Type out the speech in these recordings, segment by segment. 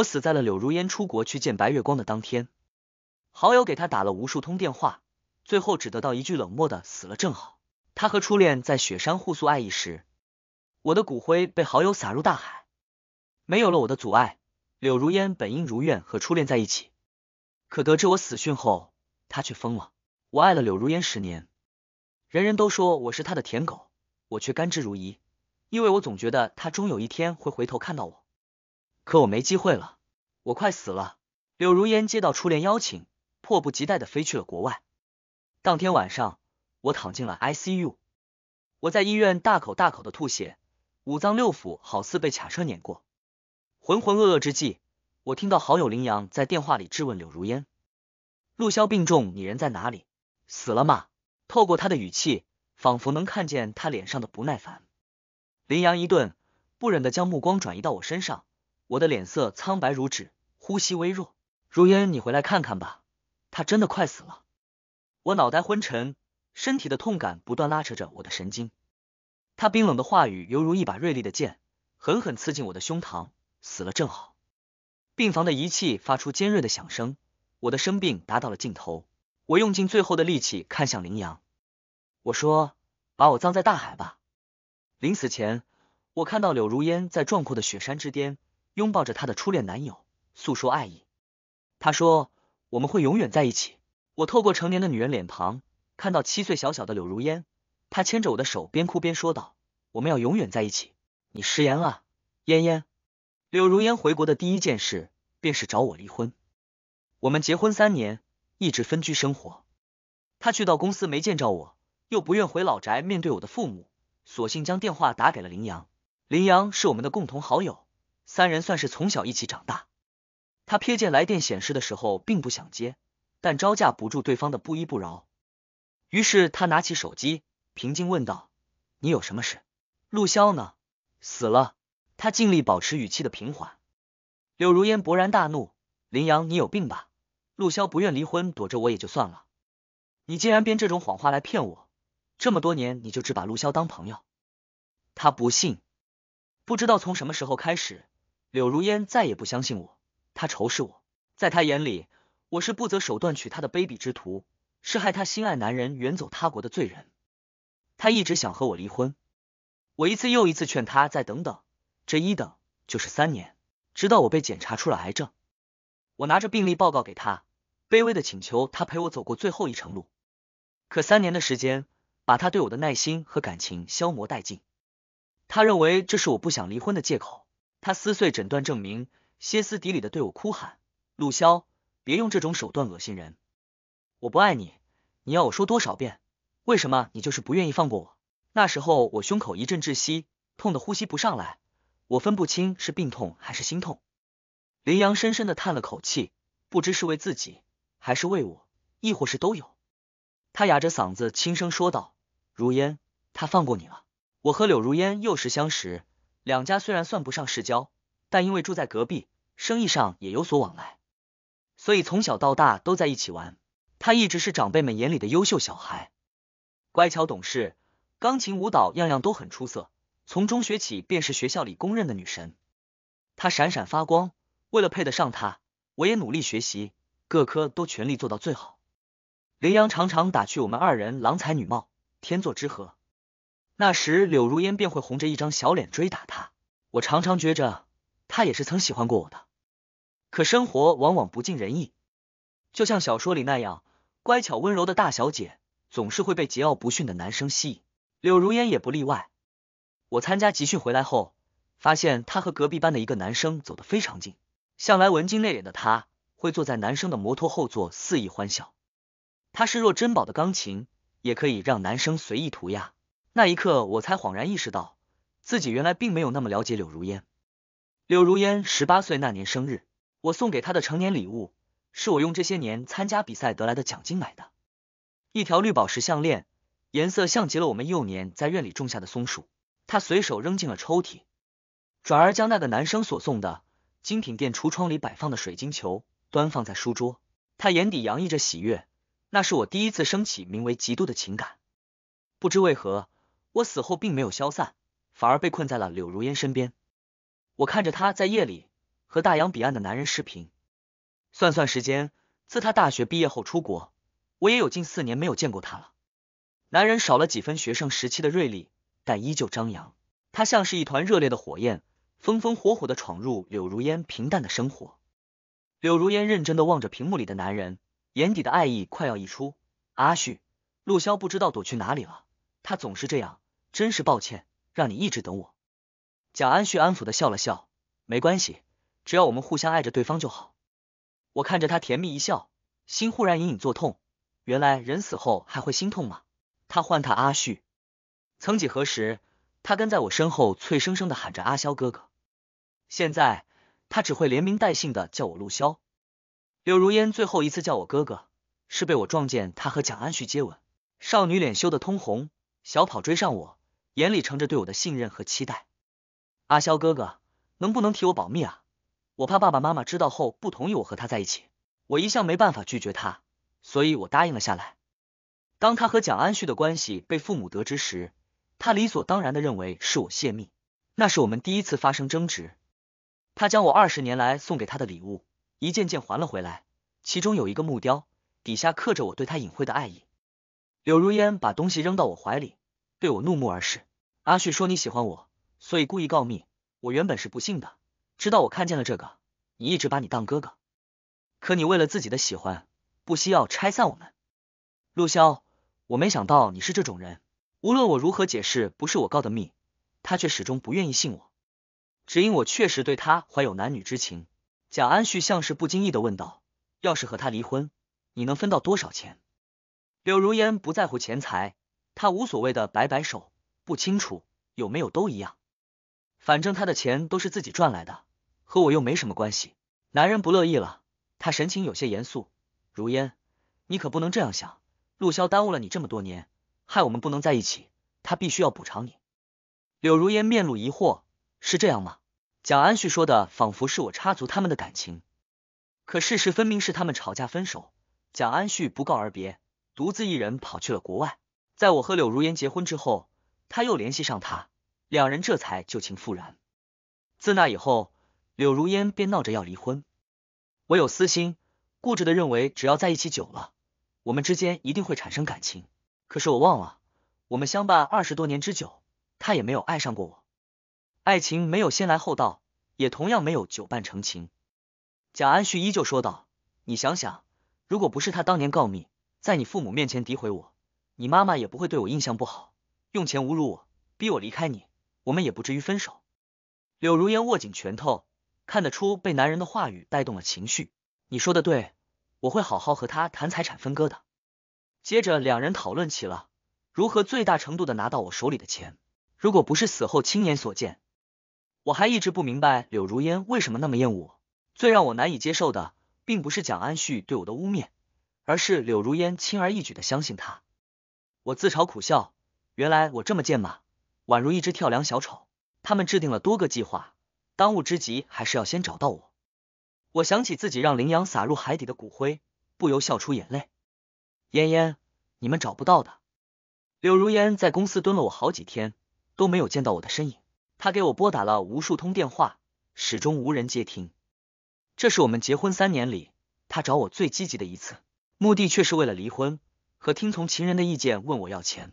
我死在了柳如烟出国去见白月光的当天，好友给他打了无数通电话，最后只得到一句冷漠的“死了正好”。他和初恋在雪山互诉爱意时，我的骨灰被好友撒入大海，没有了我的阻碍，柳如烟本应如愿和初恋在一起。可得知我死讯后，他却疯了。我爱了柳如烟十年，人人都说我是他的舔狗，我却甘之如饴，因为我总觉得他终有一天会回头看到我。可我没机会了，我快死了。柳如烟接到初恋邀请，迫不及待的飞去了国外。当天晚上，我躺进了 ICU，我在医院大口大口的吐血，五脏六腑好似被卡车碾过，浑浑噩噩之际，我听到好友林阳在电话里质问柳如烟：“陆骁病重，你人在哪里？死了吗？”透过他的语气，仿佛能看见他脸上的不耐烦。林阳一顿，不忍的将目光转移到我身上。我的脸色苍白如纸，呼吸微弱。如烟，你回来看看吧，他真的快死了。我脑袋昏沉，身体的痛感不断拉扯着我的神经。他冰冷的话语犹如一把锐利的剑，狠狠刺进我的胸膛。死了正好。病房的仪器发出尖锐的响声，我的生病达到了尽头。我用尽最后的力气看向林阳，我说：“把我葬在大海吧。”临死前，我看到柳如烟在壮阔的雪山之巅。拥抱着她的初恋男友，诉说爱意。他说：“我们会永远在一起。”我透过成年的女人脸庞，看到七岁小小的柳如烟，她牵着我的手，边哭边说道：“我们要永远在一起。”你食言了，燕燕。柳如烟回国的第一件事，便是找我离婚。我们结婚三年，一直分居生活。她去到公司没见着我，又不愿回老宅面对我的父母，索性将电话打给了林阳。林阳是我们的共同好友。三人算是从小一起长大。他瞥见来电显示的时候，并不想接，但招架不住对方的不依不饶，于是他拿起手机，平静问道：“你有什么事？陆骁呢？死了？”他尽力保持语气的平缓。柳如烟勃然大怒：“林阳，你有病吧？陆骁不愿离婚，躲着我也就算了，你竟然编这种谎话来骗我！这么多年，你就只把陆骁当朋友？”他不信。不知道从什么时候开始。柳如烟再也不相信我，她仇视我，在她眼里，我是不择手段娶她的卑鄙之徒，是害她心爱男人远走他国的罪人。她一直想和我离婚，我一次又一次劝她再等等，这一等就是三年，直到我被检查出了癌症。我拿着病历报告给她，卑微的请求她陪我走过最后一程路。可三年的时间，把她对我的耐心和感情消磨殆尽。她认为这是我不想离婚的借口。他撕碎诊断证明，歇斯底里的对我哭喊：“陆骁，别用这种手段恶心人！我不爱你，你要我说多少遍？为什么你就是不愿意放过我？”那时候我胸口一阵窒息，痛得呼吸不上来，我分不清是病痛还是心痛。林阳深深的叹了口气，不知是为自己，还是为我，亦或是都有。他哑着嗓子轻声说道：“如烟，他放过你了。我和柳如烟幼时相识。”两家虽然算不上世交，但因为住在隔壁，生意上也有所往来，所以从小到大都在一起玩。他一直是长辈们眼里的优秀小孩，乖巧懂事，钢琴、舞蹈样样都很出色。从中学起，便是学校里公认的女神。她闪闪发光，为了配得上她，我也努力学习，各科都全力做到最好。林阳常常打趣我们二人郎才女貌，天作之合。那时，柳如烟便会红着一张小脸追打他。我常常觉着，他也是曾喜欢过我的。可生活往往不尽人意，就像小说里那样，乖巧温柔的大小姐总是会被桀骜不驯的男生吸引，柳如烟也不例外。我参加集训回来后，发现她和隔壁班的一个男生走得非常近。向来文静内敛的她，会坐在男生的摩托后座肆意欢笑。她视若珍宝的钢琴，也可以让男生随意涂鸦。那一刻，我才恍然意识到，自己原来并没有那么了解柳如烟。柳如烟十八岁那年生日，我送给她的成年礼物，是我用这些年参加比赛得来的奖金买的，一条绿宝石项链，颜色像极了我们幼年在院里种下的松树。他随手扔进了抽屉，转而将那个男生所送的精品店橱窗里摆放的水晶球端放在书桌。他眼底洋溢着喜悦，那是我第一次升起名为嫉妒的情感。不知为何。我死后并没有消散，反而被困在了柳如烟身边。我看着她在夜里和大洋彼岸的男人视频，算算时间，自他大学毕业后出国，我也有近四年没有见过他了。男人少了几分学生时期的锐利，但依旧张扬。他像是一团热烈的火焰，风风火火的闯入柳如烟平淡的生活。柳如烟认真的望着屏幕里的男人，眼底的爱意快要溢出。阿旭，陆骁不知道躲去哪里了，他总是这样。真是抱歉，让你一直等我。蒋安旭安抚的笑了笑，没关系，只要我们互相爱着对方就好。我看着他甜蜜一笑，心忽然隐隐作痛。原来人死后还会心痛吗？他唤他阿旭，曾几何时，他跟在我身后，脆生生的喊着阿萧哥哥。现在他只会连名带姓的叫我陆萧。柳如烟最后一次叫我哥哥，是被我撞见他和蒋安旭接吻，少女脸羞得通红，小跑追上我。眼里盛着对我的信任和期待，阿萧哥哥，能不能替我保密啊？我怕爸爸妈妈知道后不同意我和他在一起，我一向没办法拒绝他，所以我答应了下来。当他和蒋安旭的关系被父母得知时，他理所当然的认为是我泄密，那是我们第一次发生争执。他将我二十年来送给他的礼物一件件还了回来，其中有一个木雕，底下刻着我对他隐晦的爱意。柳如烟把东西扔到我怀里。对我怒目而视，阿旭说你喜欢我，所以故意告密。我原本是不信的，直到我看见了这个，你一直把你当哥哥，可你为了自己的喜欢，不惜要拆散我们。陆骁，我没想到你是这种人，无论我如何解释不是我告的密，他却始终不愿意信我，只因我确实对他怀有男女之情。蒋安旭像是不经意的问道：“要是和他离婚，你能分到多少钱？”柳如烟不在乎钱财。他无所谓的摆摆手，不清楚有没有都一样，反正他的钱都是自己赚来的，和我又没什么关系。男人不乐意了，他神情有些严肃。如烟，你可不能这样想，陆骁耽误了你这么多年，害我们不能在一起，他必须要补偿你。柳如烟面露疑惑，是这样吗？蒋安旭说的仿佛是我插足他们的感情，可事实分明是他们吵架分手，蒋安旭不告而别，独自一人跑去了国外。在我和柳如烟结婚之后，他又联系上他，两人这才旧情复燃。自那以后，柳如烟便闹着要离婚。我有私心，固执的认为只要在一起久了，我们之间一定会产生感情。可是我忘了，我们相伴二十多年之久，他也没有爱上过我。爱情没有先来后到，也同样没有久伴成情。蒋安旭依旧说道：“你想想，如果不是他当年告密，在你父母面前诋毁我。”你妈妈也不会对我印象不好，用钱侮辱我，逼我离开你，我们也不至于分手。柳如烟握紧拳头，看得出被男人的话语带动了情绪。你说的对，我会好好和他谈财产分割的。接着两人讨论起了如何最大程度的拿到我手里的钱。如果不是死后亲眼所见，我还一直不明白柳如烟为什么那么厌恶我。最让我难以接受的，并不是蒋安旭对我的污蔑，而是柳如烟轻而易举的相信他。我自嘲苦笑，原来我这么贱吗？宛如一只跳梁小丑。他们制定了多个计划，当务之急还是要先找到我。我想起自己让羚羊撒入海底的骨灰，不由笑出眼泪。嫣嫣，你们找不到的。柳如烟在公司蹲了我好几天，都没有见到我的身影。她给我拨打了无数通电话，始终无人接听。这是我们结婚三年里，她找我最积极的一次，目的却是为了离婚。和听从情人的意见问我要钱，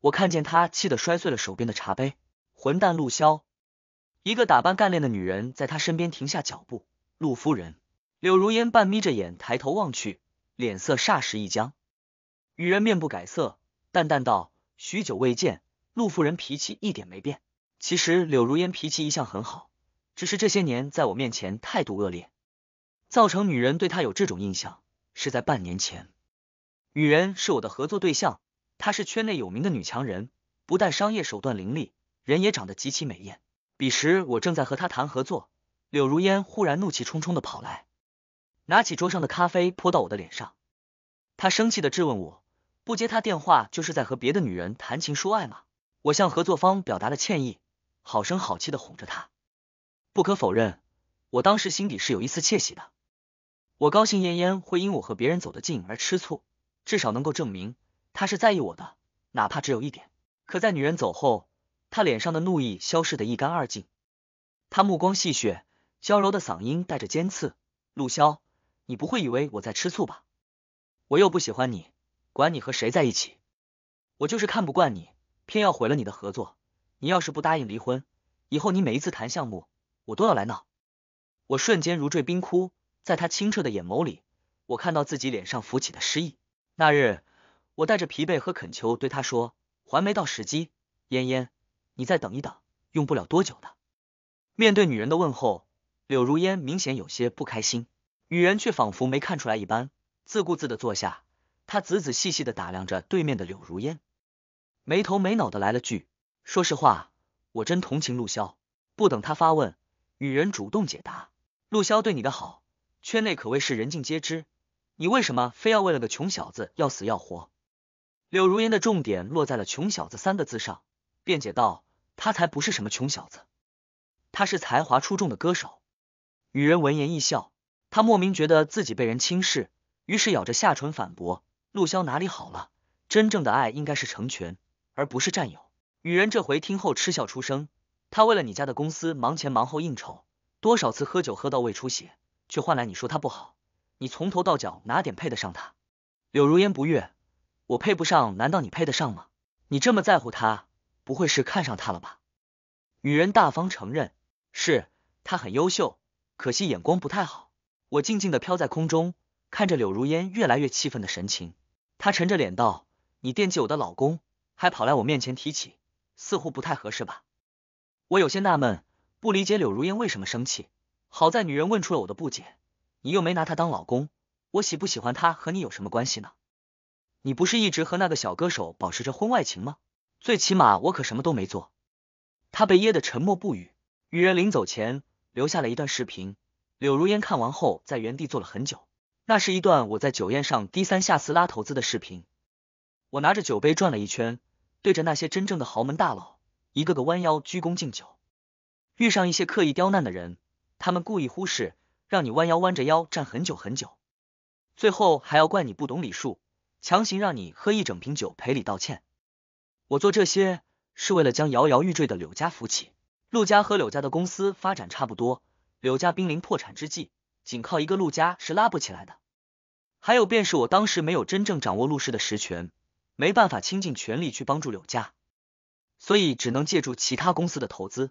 我看见他气得摔碎了手边的茶杯。混蛋，陆骁！一个打扮干练的女人在他身边停下脚步。陆夫人，柳如烟半眯着眼抬头望去，脸色霎时一僵。女人面不改色，淡淡道：“许久未见，陆夫人脾气一点没变。其实柳如烟脾气一向很好，只是这些年在我面前态度恶劣，造成女人对她有这种印象是在半年前。”女人是我的合作对象，她是圈内有名的女强人，不但商业手段凌厉，人也长得极其美艳。彼时我正在和她谈合作，柳如烟忽然怒气冲冲的跑来，拿起桌上的咖啡泼到我的脸上。她生气的质问我，不接她电话就是在和别的女人谈情说爱吗？我向合作方表达了歉意，好声好气的哄着她。不可否认，我当时心底是有一丝窃喜的，我高兴燕燕会因我和别人走得近而吃醋。至少能够证明他是在意我的，哪怕只有一点。可在女人走后，他脸上的怒意消失的一干二净，他目光戏谑，娇柔的嗓音带着尖刺：“陆骁，你不会以为我在吃醋吧？我又不喜欢你，管你和谁在一起，我就是看不惯你，偏要毁了你的合作。你要是不答应离婚，以后你每一次谈项目，我都要来闹。”我瞬间如坠冰窟，在他清澈的眼眸里，我看到自己脸上浮起的失意。那日，我带着疲惫和恳求对他说：“还没到时机，嫣嫣，你再等一等，用不了多久的。”面对女人的问候，柳如烟明显有些不开心，女人却仿佛没看出来一般，自顾自的坐下。他仔仔细细的打量着对面的柳如烟，没头没脑的来了句：“说实话，我真同情陆骁。”不等他发问，女人主动解答：“陆骁对你的好，圈内可谓是人尽皆知。”你为什么非要为了个穷小子要死要活？柳如烟的重点落在了“穷小子”三个字上，辩解道：“他才不是什么穷小子，他是才华出众的歌手。”女人闻言一笑，她莫名觉得自己被人轻视，于是咬着下唇反驳：“陆骁哪里好了？真正的爱应该是成全，而不是占有。”女人这回听后嗤笑出声：“他为了你家的公司忙前忙后应酬，多少次喝酒喝到胃出血，却换来你说他不好。”你从头到脚哪点配得上他？柳如烟不悦，我配不上，难道你配得上吗？你这么在乎他，不会是看上他了吧？女人大方承认，是，他很优秀，可惜眼光不太好。我静静的飘在空中，看着柳如烟越来越气愤的神情，她沉着脸道：“你惦记我的老公，还跑来我面前提起，似乎不太合适吧？”我有些纳闷，不理解柳如烟为什么生气。好在女人问出了我的不解。你又没拿他当老公，我喜不喜欢他和你有什么关系呢？你不是一直和那个小歌手保持着婚外情吗？最起码我可什么都没做。他被噎得沉默不语。雨人临走前留下了一段视频，柳如烟看完后在原地坐了很久。那是一段我在酒宴上低三下四拉投资的视频。我拿着酒杯转了一圈，对着那些真正的豪门大佬一个个弯腰鞠躬敬酒。遇上一些刻意刁难的人，他们故意忽视。让你弯腰弯着腰站很久很久，最后还要怪你不懂礼数，强行让你喝一整瓶酒赔礼道歉。我做这些是为了将摇摇欲坠的柳家扶起。陆家和柳家的公司发展差不多，柳家濒临破产之际，仅靠一个陆家是拉不起来的。还有便是我当时没有真正掌握陆氏的实权，没办法倾尽全力去帮助柳家，所以只能借助其他公司的投资。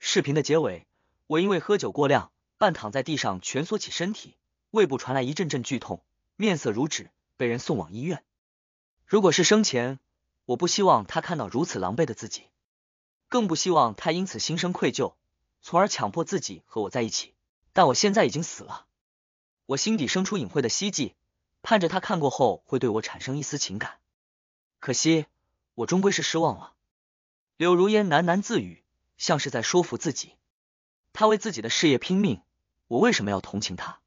视频的结尾，我因为喝酒过量。半躺在地上，蜷缩起身体，胃部传来一阵阵剧痛，面色如纸，被人送往医院。如果是生前，我不希望他看到如此狼狈的自己，更不希望他因此心生愧疚，从而强迫自己和我在一起。但我现在已经死了，我心底生出隐晦的希冀，盼着他看过后会对我产生一丝情感。可惜，我终归是失望了。柳如烟喃喃自语，像是在说服自己，他为自己的事业拼命。我为什么要同情他？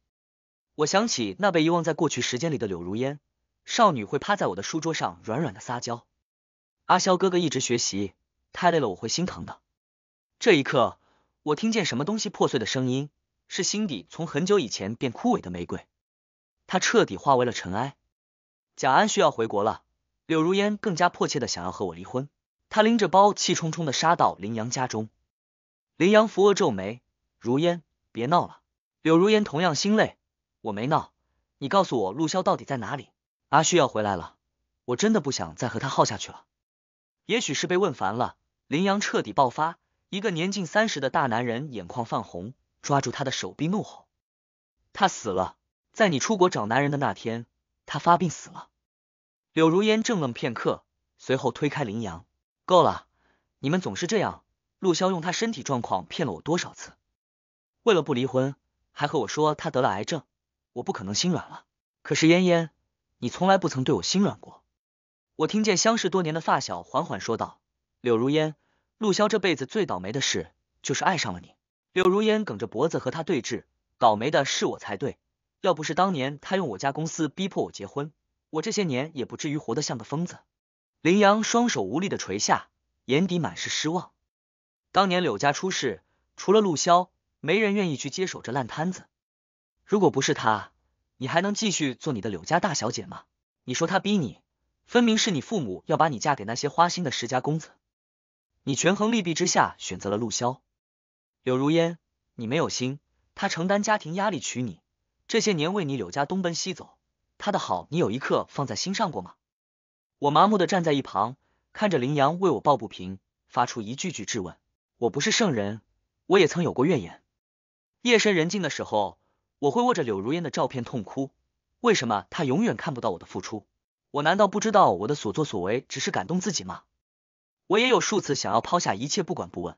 我想起那被遗忘在过去时间里的柳如烟，少女会趴在我的书桌上，软软的撒娇。阿萧哥哥一直学习，太累了，我会心疼的。这一刻，我听见什么东西破碎的声音，是心底从很久以前便枯萎的玫瑰，它彻底化为了尘埃。贾安需要回国了，柳如烟更加迫切的想要和我离婚。他拎着包，气冲冲的杀到林阳家中。林阳扶额皱眉，如烟，别闹了。柳如烟同样心累，我没闹，你告诉我陆骁到底在哪里？阿旭要回来了，我真的不想再和他耗下去了。也许是被问烦了，林阳彻底爆发，一个年近三十的大男人眼眶泛红，抓住他的手臂怒吼：“他死了，在你出国找男人的那天，他发病死了。”柳如烟怔愣片刻，随后推开林阳：“够了，你们总是这样。陆骁用他身体状况骗了我多少次，为了不离婚。”还和我说他得了癌症，我不可能心软了。可是嫣嫣，你从来不曾对我心软过。我听见相识多年的发小缓缓说道：“柳如烟，陆骁这辈子最倒霉的事，就是爱上了你。”柳如烟梗着脖子和他对峙，倒霉的是我才对，要不是当年他用我家公司逼迫我结婚，我这些年也不至于活得像个疯子。林阳双手无力的垂下，眼底满是失望。当年柳家出事，除了陆骁。没人愿意去接手这烂摊子。如果不是他，你还能继续做你的柳家大小姐吗？你说他逼你，分明是你父母要把你嫁给那些花心的世家公子。你权衡利弊之下选择了陆骁。柳如烟，你没有心。他承担家庭压力娶你，这些年为你柳家东奔西走，他的好你有一刻放在心上过吗？我麻木的站在一旁，看着林阳为我抱不平，发出一句句质问。我不是圣人，我也曾有过怨言。夜深人静的时候，我会握着柳如烟的照片痛哭。为什么她永远看不到我的付出？我难道不知道我的所作所为只是感动自己吗？我也有数次想要抛下一切不管不问，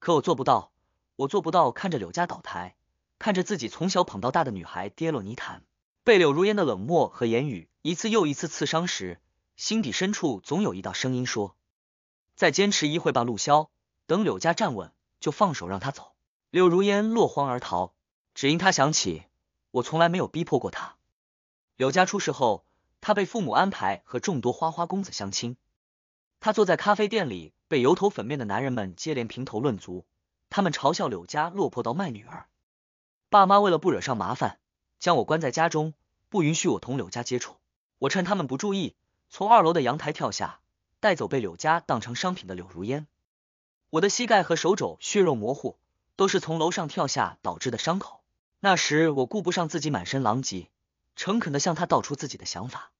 可我做不到。我做不到看着柳家倒台，看着自己从小捧到大的女孩跌落泥潭，被柳如烟的冷漠和言语一次又一次刺伤时，心底深处总有一道声音说：“再坚持一会吧，陆骁，等柳家站稳，就放手让他走。”柳如烟落荒而逃，只因她想起我从来没有逼迫过她。柳家出事后，她被父母安排和众多花花公子相亲。她坐在咖啡店里，被油头粉面的男人们接连评头论足。他们嘲笑柳家落魄到卖女儿。爸妈为了不惹上麻烦，将我关在家中，不允许我同柳家接触。我趁他们不注意，从二楼的阳台跳下，带走被柳家当成商品的柳如烟。我的膝盖和手肘血肉模糊。都是从楼上跳下导致的伤口。那时我顾不上自己满身狼藉，诚恳地向他道出自己的想法，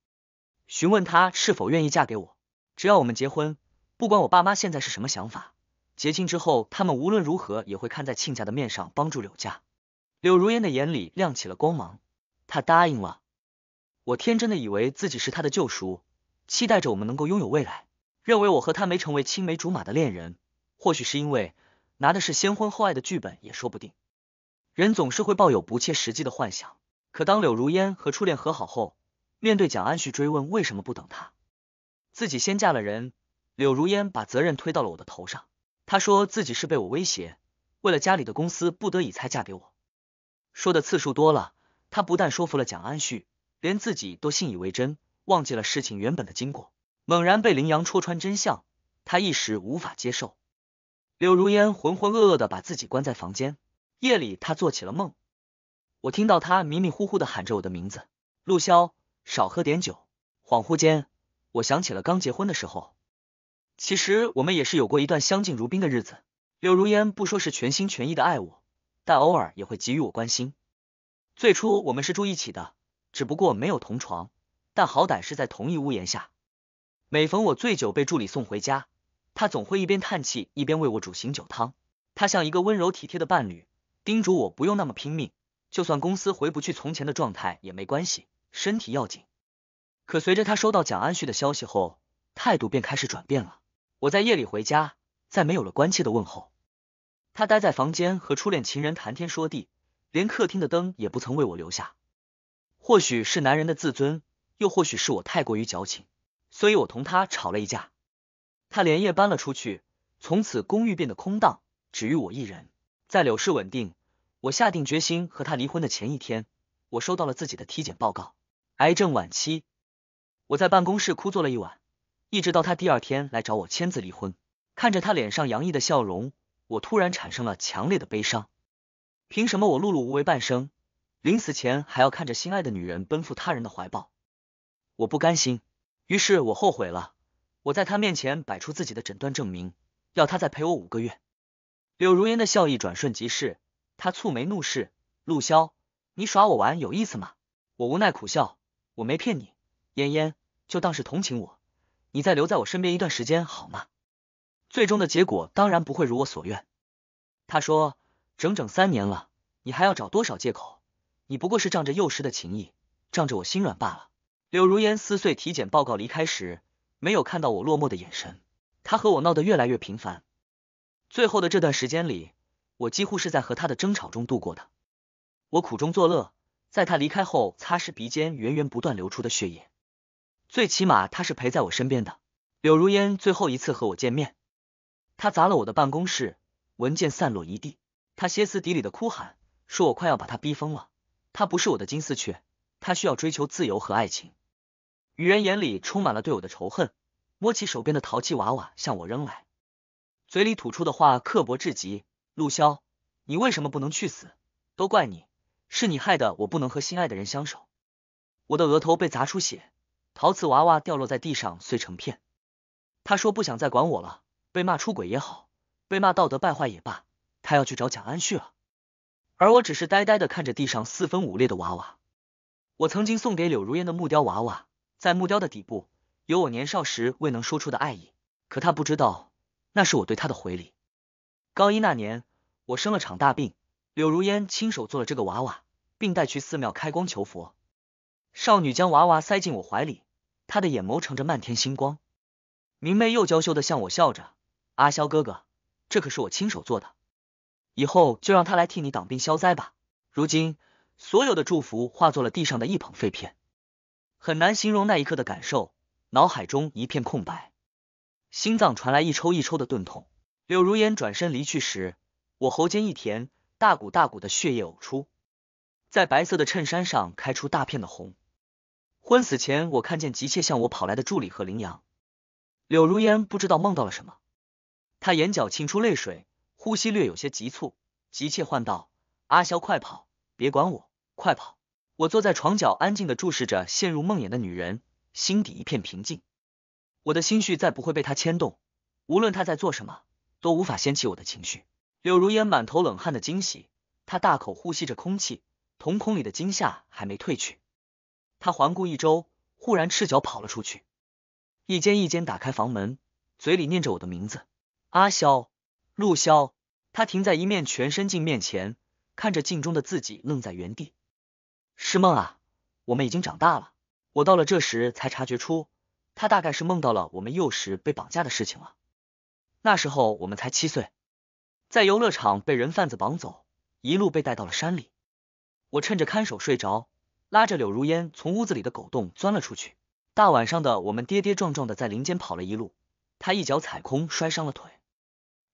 询问他是否愿意嫁给我。只要我们结婚，不管我爸妈现在是什么想法，结亲之后他们无论如何也会看在亲家的面上帮助柳家。柳如烟的眼里亮起了光芒，她答应了。我天真的以为自己是她的救赎，期待着我们能够拥有未来，认为我和他没成为青梅竹马的恋人，或许是因为。拿的是先婚后爱的剧本也说不定，人总是会抱有不切实际的幻想。可当柳如烟和初恋和好后，面对蒋安旭追问为什么不等他，自己先嫁了人，柳如烟把责任推到了我的头上。他说自己是被我威胁，为了家里的公司不得已才嫁给我。说的次数多了，他不但说服了蒋安旭，连自己都信以为真，忘记了事情原本的经过。猛然被林阳戳穿真相，他一时无法接受。柳如烟浑浑噩噩的把自己关在房间，夜里她做起了梦，我听到她迷迷糊糊的喊着我的名字。陆骁，少喝点酒。恍惚间，我想起了刚结婚的时候，其实我们也是有过一段相敬如宾的日子。柳如烟不说是全心全意的爱我，但偶尔也会给予我关心。最初我们是住一起的，只不过没有同床，但好歹是在同一屋檐下。每逢我醉酒被助理送回家。他总会一边叹气一边为我煮醒酒汤，他像一个温柔体贴的伴侣，叮嘱我不用那么拼命，就算公司回不去从前的状态也没关系，身体要紧。可随着他收到蒋安旭的消息后，态度便开始转变了。我在夜里回家，再没有了关切的问候，他待在房间和初恋情人谈天说地，连客厅的灯也不曾为我留下。或许是男人的自尊，又或许是我太过于矫情，所以我同他吵了一架。他连夜搬了出去，从此公寓变得空荡，只余我一人。在柳氏稳定，我下定决心和他离婚的前一天，我收到了自己的体检报告，癌症晚期。我在办公室枯坐了一晚，一直到他第二天来找我签字离婚。看着他脸上洋溢的笑容，我突然产生了强烈的悲伤。凭什么我碌碌无为半生，临死前还要看着心爱的女人奔赴他人的怀抱？我不甘心，于是我后悔了。我在他面前摆出自己的诊断证明，要他再陪我五个月。柳如烟的笑意转瞬即逝，他蹙眉怒视陆骁：“你耍我玩有意思吗？”我无奈苦笑：“我没骗你，嫣嫣，就当是同情我，你再留在我身边一段时间好吗？”最终的结果当然不会如我所愿。他说：“整整三年了，你还要找多少借口？你不过是仗着幼时的情谊，仗着我心软罢了。”柳如烟撕碎体检报告离开时。没有看到我落寞的眼神，他和我闹得越来越频繁。最后的这段时间里，我几乎是在和他的争吵中度过的。我苦中作乐，在他离开后擦拭鼻尖源源不断流出的血液。最起码他是陪在我身边的。柳如烟最后一次和我见面，他砸了我的办公室，文件散落一地。他歇斯底里的哭喊，说我快要把他逼疯了。他不是我的金丝雀，他需要追求自由和爱情。女人眼里充满了对我的仇恨，摸起手边的淘气娃娃向我扔来，嘴里吐出的话刻薄至极：“陆骁，你为什么不能去死？都怪你，是你害得我不能和心爱的人相守。”我的额头被砸出血，陶瓷娃娃掉落在地上碎成片。他说不想再管我了，被骂出轨也好，被骂道德败坏也罢，他要去找蒋安旭了。而我只是呆呆的看着地上四分五裂的娃娃，我曾经送给柳如烟的木雕娃娃。在木雕的底部，有我年少时未能说出的爱意，可他不知道，那是我对他的回礼。高一那年，我生了场大病，柳如烟亲手做了这个娃娃，并带去寺庙开光求佛。少女将娃娃塞进我怀里，她的眼眸盛着漫天星光，明媚又娇羞的向我笑着：“阿萧哥哥，这可是我亲手做的，以后就让他来替你挡病消灾吧。”如今，所有的祝福化作了地上的一捧废片。很难形容那一刻的感受，脑海中一片空白，心脏传来一抽一抽的钝痛。柳如烟转身离去时，我喉间一甜，大股大股的血液呕出，在白色的衬衫上开出大片的红。昏死前，我看见急切向我跑来的助理和羚羊。柳如烟不知道梦到了什么，她眼角沁出泪水，呼吸略有些急促，急切唤道：“阿萧，快跑，别管我，快跑！”我坐在床角，安静的注视着陷入梦魇的女人，心底一片平静。我的心绪再不会被她牵动，无论她在做什么，都无法掀起我的情绪。柳如烟满头冷汗的惊喜，她大口呼吸着空气，瞳孔里的惊吓还没褪去。他环顾一周，忽然赤脚跑了出去，一间一间打开房门，嘴里念着我的名字：“阿萧，陆萧。”他停在一面全身镜面前，看着镜中的自己，愣在原地。是梦啊，我们已经长大了。我到了这时才察觉出，他大概是梦到了我们幼时被绑架的事情了。那时候我们才七岁，在游乐场被人贩子绑走，一路被带到了山里。我趁着看守睡着，拉着柳如烟从屋子里的狗洞钻了出去。大晚上的，我们跌跌撞撞的在林间跑了一路，她一脚踩空，摔伤了腿。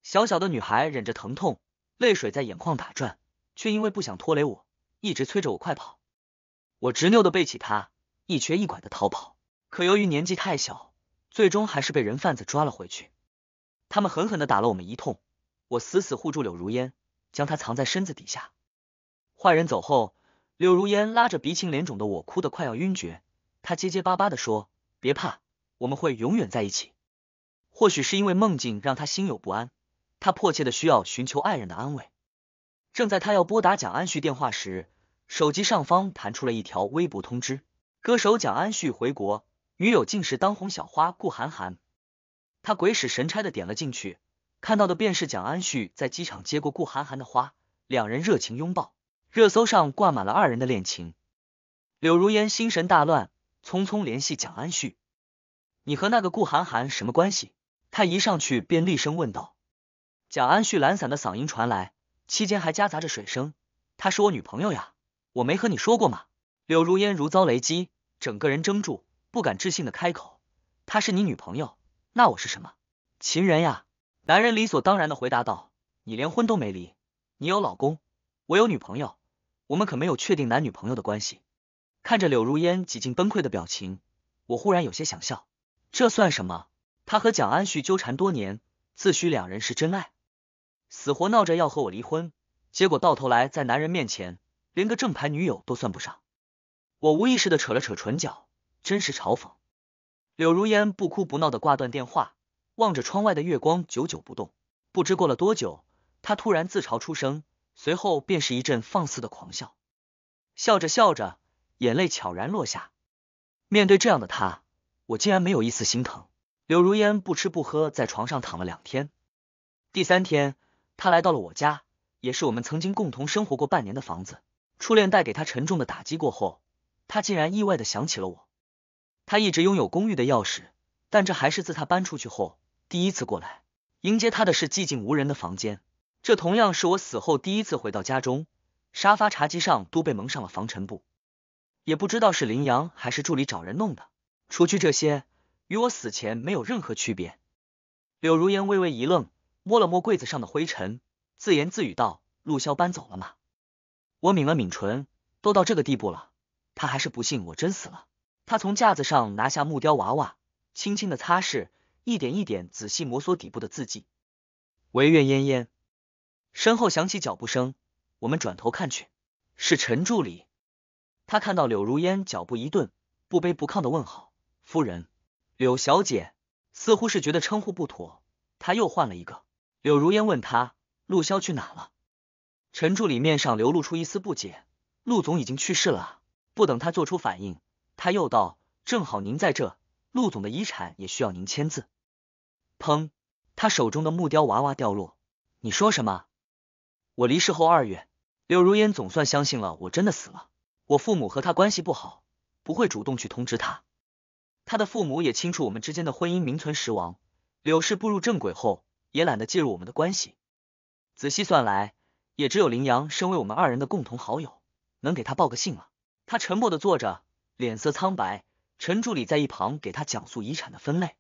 小小的女孩忍着疼痛，泪水在眼眶打转，却因为不想拖累我，一直催着我快跑。我执拗的背起他，一瘸一拐的逃跑，可由于年纪太小，最终还是被人贩子抓了回去。他们狠狠的打了我们一通，我死死护住柳如烟，将她藏在身子底下。坏人走后，柳如烟拉着鼻青脸肿的我，哭得快要晕厥。她结结巴巴的说：“别怕，我们会永远在一起。”或许是因为梦境让她心有不安，她迫切的需要寻求爱人的安慰。正在她要拨打蒋安旭电话时。手机上方弹出了一条微博通知：歌手蒋安旭回国，女友竟是当红小花顾寒寒。他鬼使神差的点了进去，看到的便是蒋安旭在机场接过顾寒寒的花，两人热情拥抱。热搜上挂满了二人的恋情。柳如烟心神大乱，匆匆联系蒋安旭：“你和那个顾寒寒什么关系？”他一上去便厉声问道。蒋安旭懒散的嗓音传来，期间还夹杂着水声：“她是我女朋友呀。”我没和你说过吗？柳如烟如遭雷击，整个人怔住，不敢置信的开口：“她是你女朋友，那我是什么？情人呀？”男人理所当然的回答道：“你连婚都没离，你有老公，我有女朋友，我们可没有确定男女朋友的关系。”看着柳如烟几近崩溃的表情，我忽然有些想笑。这算什么？他和蒋安旭纠缠多年，自诩两人是真爱，死活闹着要和我离婚，结果到头来在男人面前。连个正牌女友都算不上，我无意识的扯了扯唇角，真是嘲讽。柳如烟不哭不闹的挂断电话，望着窗外的月光，久久不动。不知过了多久，她突然自嘲出声，随后便是一阵放肆的狂笑，笑着笑着，眼泪悄然落下。面对这样的他，我竟然没有一丝心疼。柳如烟不吃不喝，在床上躺了两天。第三天，她来到了我家，也是我们曾经共同生活过半年的房子。初恋带给他沉重的打击过后，他竟然意外的想起了我。他一直拥有公寓的钥匙，但这还是自他搬出去后第一次过来。迎接他的是寂静无人的房间，这同样是我死后第一次回到家中。沙发、茶几上都被蒙上了防尘布，也不知道是林阳还是助理找人弄的。除去这些，与我死前没有任何区别。柳如烟微微一愣，摸了摸柜子上的灰尘，自言自语道：“陆骁搬走了吗？”我抿了抿唇，都到这个地步了，他还是不信我真死了。他从架子上拿下木雕娃娃，轻轻的擦拭，一点一点仔细摩挲底部的字迹。唯愿嫣嫣。身后响起脚步声，我们转头看去，是陈助理。他看到柳如烟，脚步一顿，不卑不亢的问好：“夫人，柳小姐。”似乎是觉得称呼不妥，他又换了一个。柳如烟问他：“陆骁去哪了？”陈助理面上流露出一丝不解，陆总已经去世了。不等他做出反应，他又道：“正好您在这，陆总的遗产也需要您签字。”砰，他手中的木雕娃娃掉落。你说什么？我离世后二月，柳如烟总算相信了，我真的死了。我父母和他关系不好，不会主动去通知他。他的父母也清楚我们之间的婚姻名存实亡，柳氏步入正轨后，也懒得介入我们的关系。仔细算来。也只有林阳身为我们二人的共同好友，能给他报个信了。他沉默的坐着，脸色苍白。陈助理在一旁给他讲述遗产的分类。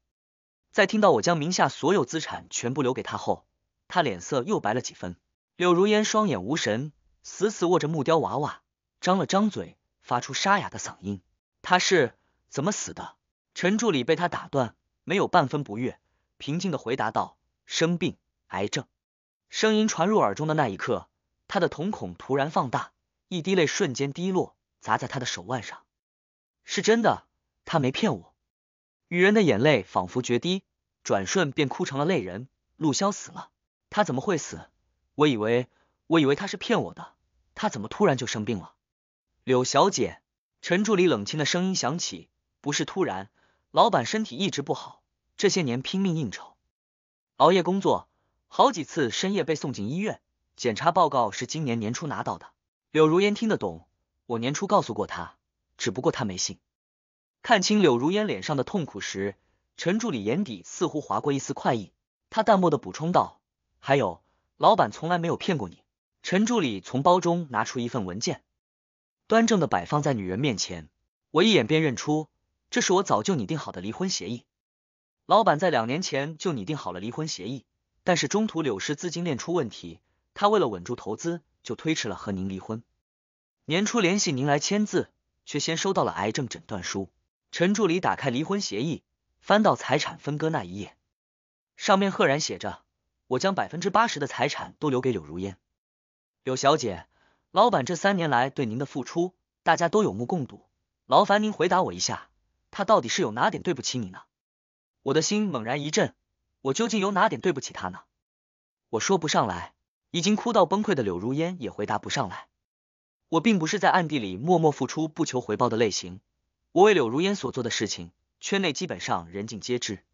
在听到我将名下所有资产全部留给他后，他脸色又白了几分。柳如烟双眼无神，死死握着木雕娃娃，张了张嘴，发出沙哑的嗓音：“他是怎么死的？”陈助理被他打断，没有半分不悦，平静的回答道：“生病，癌症。”声音传入耳中的那一刻，他的瞳孔突然放大，一滴泪瞬间滴落，砸在他的手腕上。是真的，他没骗我。女人的眼泪仿佛决堤，转瞬便哭成了泪人。陆骁死了，他怎么会死？我以为，我以为他是骗我的，他怎么突然就生病了？柳小姐，陈助理冷清的声音响起。不是突然，老板身体一直不好，这些年拼命应酬，熬夜工作。好几次深夜被送进医院，检查报告是今年年初拿到的。柳如烟听得懂，我年初告诉过他，只不过他没信。看清柳如烟脸上的痛苦时，陈助理眼底似乎划过一丝快意。他淡漠的补充道：“还有，老板从来没有骗过你。”陈助理从包中拿出一份文件，端正的摆放在女人面前。我一眼便认出，这是我早就拟定好的离婚协议。老板在两年前就拟定好了离婚协议。但是中途柳氏资金链出问题，他为了稳住投资，就推迟了和您离婚。年初联系您来签字，却先收到了癌症诊断书。陈助理打开离婚协议，翻到财产分割那一页，上面赫然写着：“我将百分之八十的财产都留给柳如烟。”柳小姐，老板这三年来对您的付出，大家都有目共睹。劳烦您回答我一下，他到底是有哪点对不起你呢？我的心猛然一震。我究竟有哪点对不起他呢？我说不上来，已经哭到崩溃的柳如烟也回答不上来。我并不是在暗地里默默付出、不求回报的类型，我为柳如烟所做的事情，圈内基本上人尽皆知，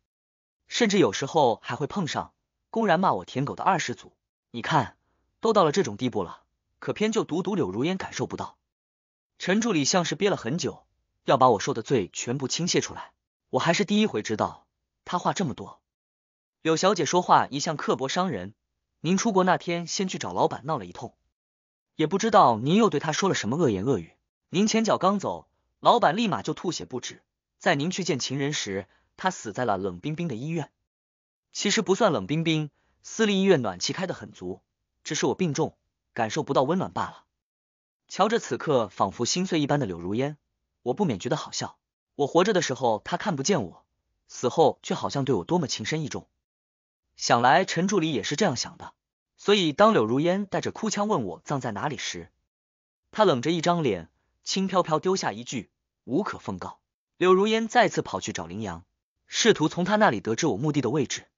甚至有时候还会碰上公然骂我舔狗的二世祖。你看，都到了这种地步了，可偏就独独柳如烟感受不到。陈助理像是憋了很久，要把我受的罪全部倾泻出来。我还是第一回知道他话这么多。柳小姐说话一向刻薄伤人，您出国那天先去找老板闹了一通，也不知道您又对他说了什么恶言恶语。您前脚刚走，老板立马就吐血不止。在您去见情人时，他死在了冷冰冰的医院。其实不算冷冰冰，私立医院暖气开得很足，只是我病重，感受不到温暖罢了。瞧着此刻仿佛心碎一般的柳如烟，我不免觉得好笑。我活着的时候，他看不见我；死后却好像对我多么情深意重。想来陈助理也是这样想的，所以当柳如烟带着哭腔问我葬在哪里时，他冷着一张脸，轻飘飘丢下一句“无可奉告”。柳如烟再次跑去找林阳，试图从他那里得知我墓地的位置，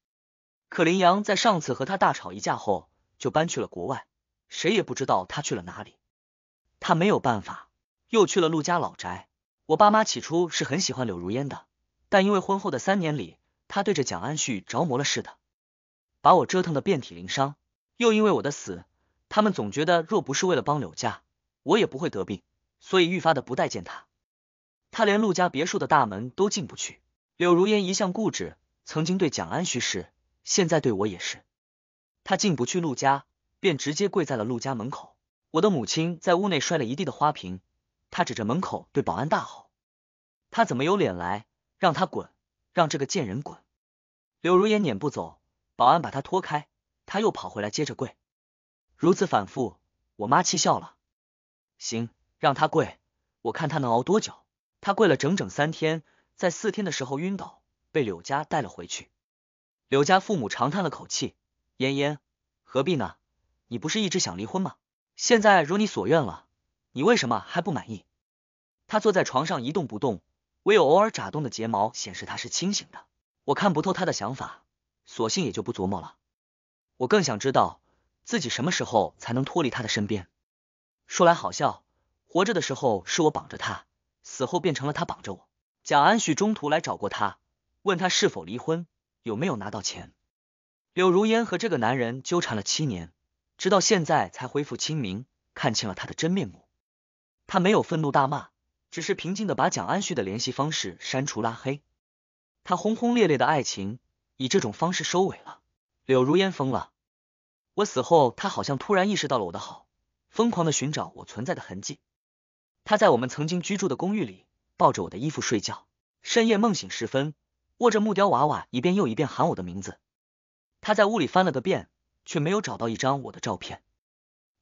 可林阳在上次和他大吵一架后就搬去了国外，谁也不知道他去了哪里。他没有办法，又去了陆家老宅。我爸妈起初是很喜欢柳如烟的，但因为婚后的三年里，他对着蒋安旭着魔了似的。把我折腾的遍体鳞伤，又因为我的死，他们总觉得若不是为了帮柳家，我也不会得病，所以愈发的不待见他。他连陆家别墅的大门都进不去。柳如烟一向固执，曾经对蒋安旭是，现在对我也是。他进不去陆家，便直接跪在了陆家门口。我的母亲在屋内摔了一地的花瓶，他指着门口对保安大吼：“他怎么有脸来？让他滚！让这个贱人滚！”柳如烟撵不走。保安把他拖开，他又跑回来接着跪，如此反复，我妈气笑了。行，让他跪，我看他能熬多久。他跪了整整三天，在四天的时候晕倒，被柳家带了回去。柳家父母长叹了口气：“嫣嫣，何必呢？你不是一直想离婚吗？现在如你所愿了，你为什么还不满意？”他坐在床上一动不动，唯有偶尔眨动的睫毛显示他是清醒的。我看不透他的想法。索性也就不琢磨了。我更想知道自己什么时候才能脱离他的身边。说来好笑，活着的时候是我绑着他，死后变成了他绑着我。蒋安旭中途来找过他，问他是否离婚，有没有拿到钱。柳如烟和这个男人纠缠了七年，直到现在才恢复清明，看清了他的真面目。他没有愤怒大骂，只是平静的把蒋安旭的联系方式删除拉黑。他轰轰烈烈的爱情。以这种方式收尾了。柳如烟疯了。我死后，他好像突然意识到了我的好，疯狂的寻找我存在的痕迹。他在我们曾经居住的公寓里抱着我的衣服睡觉，深夜梦醒时分，握着木雕娃娃一遍又一遍喊我的名字。他在屋里翻了个遍，却没有找到一张我的照片。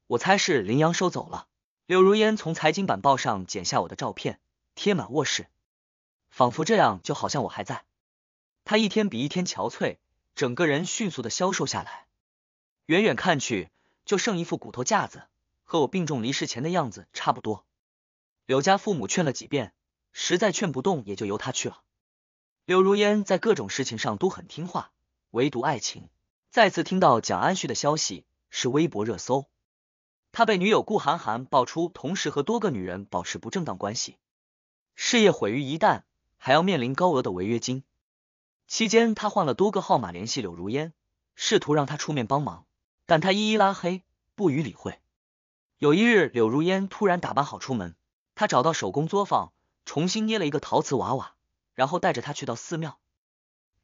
我猜是林阳收走了。柳如烟从财经板报上剪下我的照片，贴满卧室，仿佛这样就好像我还在。他一天比一天憔悴，整个人迅速的消瘦下来，远远看去就剩一副骨头架子，和我病重离世前的样子差不多。柳家父母劝了几遍，实在劝不动，也就由他去了。柳如烟在各种事情上都很听话，唯独爱情。再次听到蒋安旭的消息是微博热搜，他被女友顾寒寒爆出同时和多个女人保持不正当关系，事业毁于一旦，还要面临高额的违约金。期间，他换了多个号码联系柳如烟，试图让他出面帮忙，但他一一拉黑，不予理会。有一日，柳如烟突然打扮好出门，他找到手工作坊，重新捏了一个陶瓷娃娃，然后带着他去到寺庙。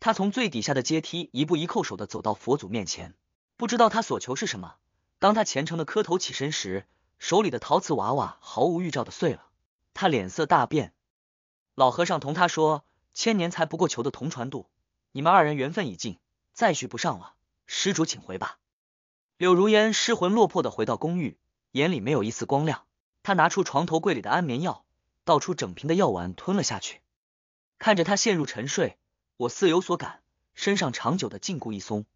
他从最底下的阶梯，一步一叩首的走到佛祖面前，不知道他所求是什么。当他虔诚的磕头起身时，手里的陶瓷娃娃毫无预兆的碎了，他脸色大变。老和尚同他说：“千年才不过求的同传度。”你们二人缘分已尽，再续不上了。施主，请回吧。柳如烟失魂落魄的回到公寓，眼里没有一丝光亮。她拿出床头柜里的安眠药，倒出整瓶的药丸吞了下去。看着她陷入沉睡，我似有所感，身上长久的禁锢一松，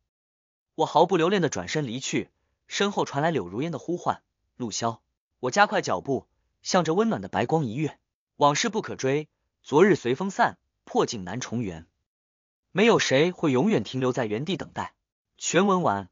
我毫不留恋的转身离去。身后传来柳如烟的呼唤，陆骁。我加快脚步，向着温暖的白光一跃。往事不可追，昨日随风散，破镜难重圆。没有谁会永远停留在原地等待。全文完。